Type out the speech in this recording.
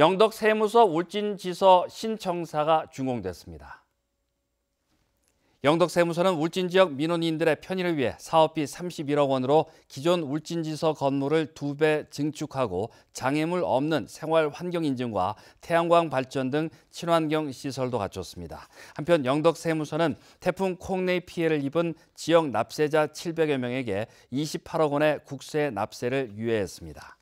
영덕 세무서 울진지서 신청사가 준공됐습니다. 영덕 세무서는 울진 지역 민원인들의 편의를 위해 사업비 31억 원으로 기존 울진지서 건물을 두 배 증축하고 장애물 없는 생활 환경 인증과 태양광 발전 등 친환경 시설도 갖췄습니다. 한편 영덕 세무서는 태풍 콩내 피해를 입은 지역 납세자 700여 명에게 28억 원의 국세 납세를 유예했습니다.